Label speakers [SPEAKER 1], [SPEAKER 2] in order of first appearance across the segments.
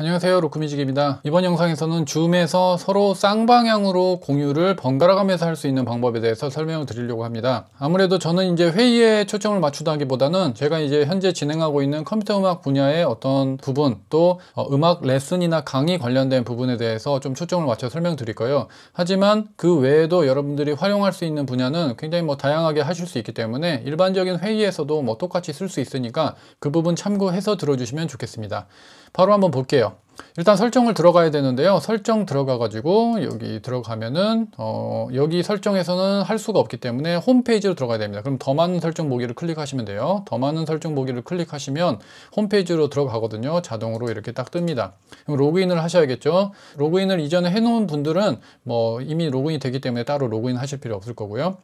[SPEAKER 1] 안녕하세요 로크뮤직입니다 이번 영상에서는 줌에서 서로 쌍방향으로 공유를 번갈아가면서 할 수 있는 방법에 대해서 설명을 드리려고 합니다 아무래도 저는 이제 회의에 초점을 맞추다기보다는 제가 이제 현재 진행하고 있는 컴퓨터 음악 분야의 어떤 부분 또 어, 음악 레슨이나 강의 관련된 부분에 대해서 좀 초점을 맞춰 설명드릴 거예요 하지만 그 외에도 여러분들이 활용할 수 있는 분야는 굉장히 뭐 다양하게 하실 수 있기 때문에 일반적인 회의에서도 뭐 똑같이 쓸 수 있으니까 그 부분 참고해서 들어주시면 좋겠습니다 바로 한번 볼게요 일단 설정을 들어가야 되는데요 설정 들어가 가지고 여기 들어가면은 어, 여기 설정에서는 할 수가 없기 때문에 홈페이지로 들어가야 됩니다 그럼 더 많은 설정 보기를 클릭하시면 돼요 더 많은 설정 보기를 클릭하시면 홈페이지로 들어가거든요 자동으로 이렇게 딱 뜹니다 그럼 로그인을 하셔야겠죠 로그인을 이전에 해놓은 분들은 뭐 이미 로그인이 되기 때문에 따로 로그인 하실 필요 없을 거고요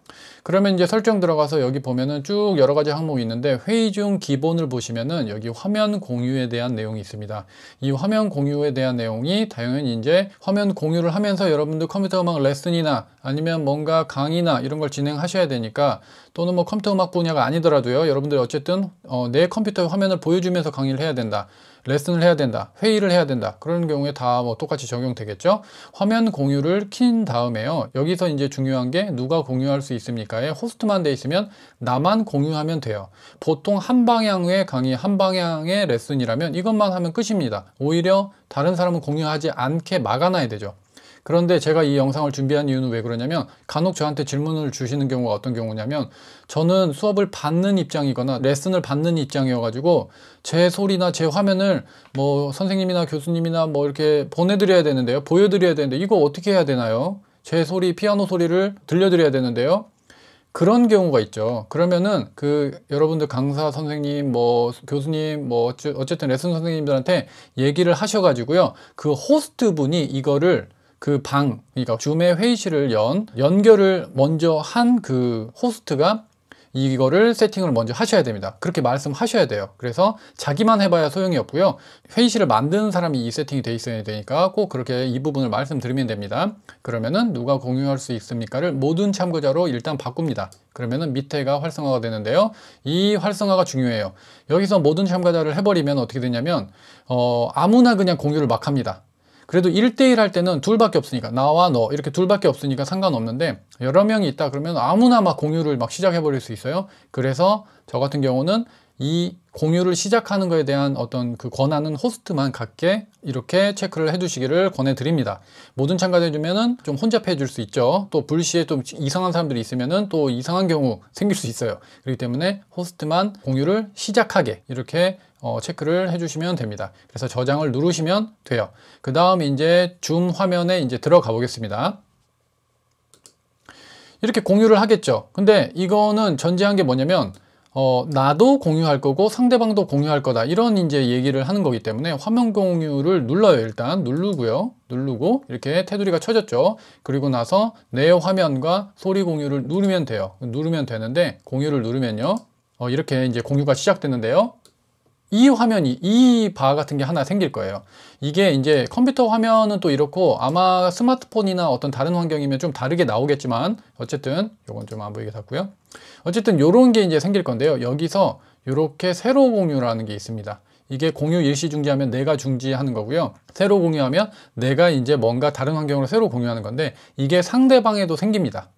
[SPEAKER 1] 그러면 이제 설정 들어가서 여기 보면은 쭉 여러 가지 항목이 있는데 회의 중 기본을 보시면은 여기 화면 공유에 대한 내용이 있습니다 이 화면 공유 공유에 대한 내용이 당연히 이제 화면 공유를 하면서 여러분들 컴퓨터 음악 레슨이나 아니면 뭔가 강의나 이런 걸 진행하셔야 되니까 또는 뭐 컴퓨터 음악 분야가 아니더라도요 여러분들 어쨌든 어, 내 컴퓨터 화면을 보여주면서 강의를 해야 된다 레슨을 해야 된다, 회의를 해야 된다 그런 경우에 다 뭐 똑같이 적용되겠죠. 화면 공유를 킨 다음에요. 여기서 이제 중요한 게 누가 공유할 수 있습니까에 호스트만 돼 있으면 나만 공유하면 돼요. 보통 한 방향의 강의, 한 방향의 레슨이라면 이것만 하면 끝입니다. 오히려 다른 사람은 공유하지 않게 막아놔야 되죠. 그런데 제가 이 영상을 준비한 이유는 왜 그러냐면 간혹 저한테 질문을 주시는 경우가 어떤 경우냐면 저는 수업을 받는 입장이거나 레슨을 받는 입장이어가지고 제 소리나 제 화면을 뭐 선생님이나 교수님이나 뭐 이렇게 보내드려야 되는데요. 보여드려야 되는데 이거 어떻게 해야 되나요? 제 소리, 피아노 소리를 들려드려야 되는데요. 그런 경우가 있죠. 그러면은 그 여러분들 강사 선생님, 뭐 교수님, 뭐 어쨌든 레슨 선생님들한테 얘기를 하셔가지고요. 그 호스트 분이 이거를 그 방, 그러니까 줌의 회의실을 연 연결을 먼저 한 그 호스트가 이거를 세팅을 먼저 하셔야 됩니다. 그렇게 말씀하셔야 돼요. 그래서 자기만 해봐야 소용이 없고요. 회의실을 만드는 사람이 이 세팅이 돼 있어야 되니까 꼭 그렇게 이 부분을 말씀드리면 됩니다. 그러면은 누가 공유할 수 있습니까를 모든 참고자로 일단 바꿉니다. 그러면은 밑에가 활성화가 되는데요. 이 활성화가 중요해요. 여기서 모든 참가자를 해버리면 어떻게 되냐면 어, 아무나 그냥 공유를 막 합니다. 그래도 1대1 할 때는 둘밖에 없으니까 나와 너 이렇게 둘밖에 없으니까 상관없는데 여러 명이 있다 그러면 아무나 막 공유를 막 시작해 버릴 수 있어요 그래서 저 같은 경우는 이 공유를 시작하는 것에 대한 어떤 그 권한은 호스트만 갖게 이렇게 체크를 해주시기를 권해드립니다. 모든 참가자 주면은 좀혼잡해줄 수 있죠. 또 불시에 좀 이상한 사람들이 있으면은 또 이상한 경우 생길 수 있어요. 그렇기 때문에 호스트만 공유를 시작하게 이렇게 어, 체크를 해주시면 됩니다. 그래서 저장을 누르시면 돼요. 그 다음 이제 줌 화면에 이제 들어가 보겠습니다. 이렇게 공유를 하겠죠. 근데 이거는 전제한 게 뭐냐면 어, 나도 공유할 거고 상대방도 공유할 거다. 이런 이제 얘기를 하는 거기 때문에 화면 공유를 눌러요. 일단 누르고요. 누르고 이렇게 테두리가 쳐졌죠. 그리고 나서 내 화면과 소리 공유를 누르면 돼요. 누르면 되는데 공유를 누르면요. 어, 이렇게 이제 공유가 시작됐는데요 이 화면이 이 바 같은 게 하나 생길 거예요 이게 이제 컴퓨터 화면은 또 이렇고 아마 스마트폰이나 어떤 다른 환경이면 좀 다르게 나오겠지만 어쨌든 이건 좀 안 보이게 샀고요 어쨌든 이런게 이제 생길 건데요 여기서 이렇게 세로 공유라는 게 있습니다 이게 공유 일시 중지하면 내가 중지하는 거고요 새로 공유하면 내가 이제 뭔가 다른 환경으로 새로 공유하는 건데 이게 상대방에도 생깁니다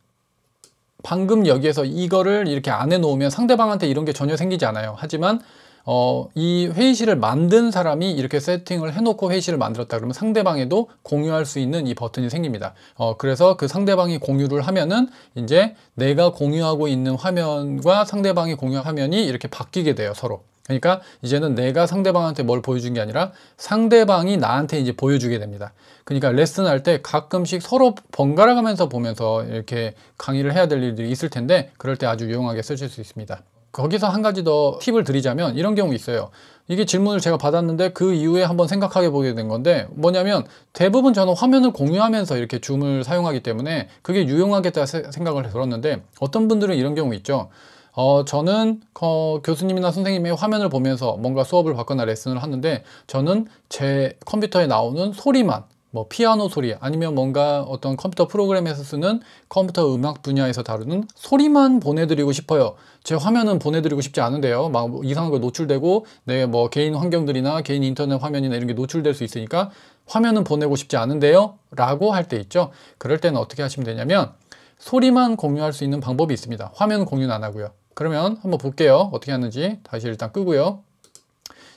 [SPEAKER 1] 방금 여기에서 이거를 이렇게 안 해놓으면 상대방한테 이런 게 전혀 생기지 않아요 하지만 어, 이 회의실을 만든 사람이 이렇게 세팅을 해놓고 회의실을 만들었다 그러면 상대방에도 공유할 수 있는 이 버튼이 생깁니다. 어, 그래서 그 상대방이 공유를 하면은 이제 내가 공유하고 있는 화면과 상대방이 공유 한 화면이 이렇게 바뀌게 돼요, 서로. 그러니까 이제는 내가 상대방한테 뭘 보여준 게 아니라 상대방이 나한테 이제 보여주게 됩니다. 그러니까 레슨할 때 가끔씩 서로 번갈아 가면서 보면서 이렇게 강의를 해야 될 일들이 있을 텐데 그럴 때 아주 유용하게 쓰실 수 있습니다. 거기서 한 가지 더 팁을 드리자면 이런 경우 있어요. 이게 질문을 제가 받았는데 그 이후에 한번 생각하게 보게 된 건데 뭐냐면 대부분 저는 화면을 공유하면서 이렇게 줌을 사용하기 때문에 그게 유용하겠다 생각을 들었는데 어떤 분들은 이런 경우 있죠. 어, 저는 어, 교수님이나 선생님의 화면을 보면서 뭔가 수업을 받거나 레슨을 하는데 저는 제 컴퓨터에 나오는 소리만 뭐 피아노 소리 아니면 뭔가 어떤 컴퓨터 프로그램에서 쓰는 컴퓨터 음악 분야에서 다루는 소리만 보내드리고 싶어요. 제 화면은 보내드리고 싶지 않은데요. 막 뭐 이상한 거 노출되고 내 뭐 개인 환경들이나 개인 인터넷 화면이나 이런 게 노출될 수 있으니까 화면은 보내고 싶지 않은데요. 라고 할 때 있죠. 그럴 때는 어떻게 하시면 되냐면 소리만 공유할 수 있는 방법이 있습니다. 화면 공유는 안 하고요. 그러면 한번 볼게요. 어떻게 하는지 다시 일단 끄고요.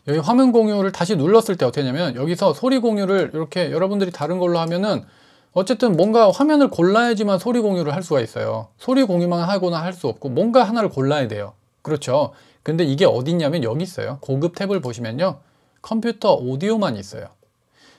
[SPEAKER 1] 여기 화면 공유를 다시 눌렀을 때 어떻게 되냐면 여기서 소리 공유를 이렇게 여러분들이 다른 걸로 하면은 어쨌든 뭔가 화면을 골라야지만 소리 공유를 할 수가 있어요 소리 공유만 하거나 할 수 없고 뭔가 하나를 골라야 돼요 그렇죠 근데 이게 어디 있냐면 여기 있어요 고급 탭을 보시면요 컴퓨터 오디오만 있어요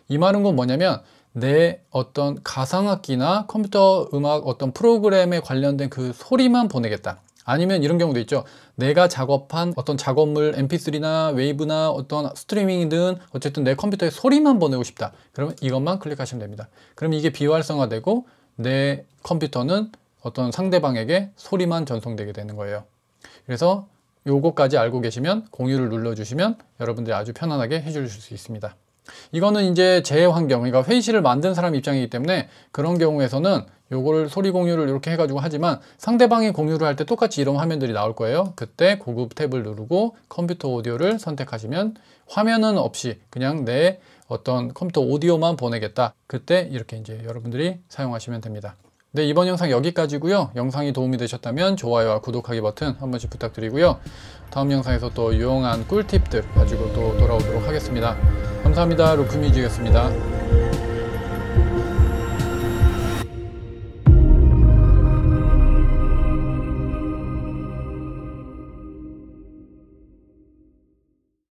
[SPEAKER 1] 이 말은 건 뭐냐면 내 어떤 가상악기나 컴퓨터 음악 어떤 프로그램에 관련된 그 소리만 보내겠다 아니면 이런 경우도 있죠. 내가 작업한 어떤 작업물 mp3나 웨이브나 어떤 스트리밍이든 어쨌든 내 컴퓨터에 소리만 보내고 싶다. 그러면 이것만 클릭하시면 됩니다. 그럼 이게 비활성화되고 내 컴퓨터는 어떤 상대방에게 소리만 전송되게 되는 거예요. 그래서 요거까지 알고 계시면 공유를 눌러주시면 여러분들이 아주 편안하게 해주실 수 있습니다. 이거는 이제 제 환경, 그러니까 회의실을 만든 사람 입장이기 때문에 그런 경우에서는 요걸 소리 공유를 이렇게 해가지고 하지만 상대방이 공유를 할 때 똑같이 이런 화면들이 나올 거예요. 그때 고급 탭을 누르고 컴퓨터 오디오를 선택하시면 화면은 없이 그냥 내 어떤 컴퓨터 오디오만 보내겠다. 그때 이렇게 이제 여러분들이 사용하시면 됩니다. 네, 이번 영상 여기까지고요. 영상이 도움이 되셨다면 좋아요와 구독하기 버튼 한 번씩 부탁드리고요. 다음 영상에서 또 유용한 꿀팁들 가지고 또 돌아오도록 하겠습니다. 감사합니다. 루프뮤직이었습니다.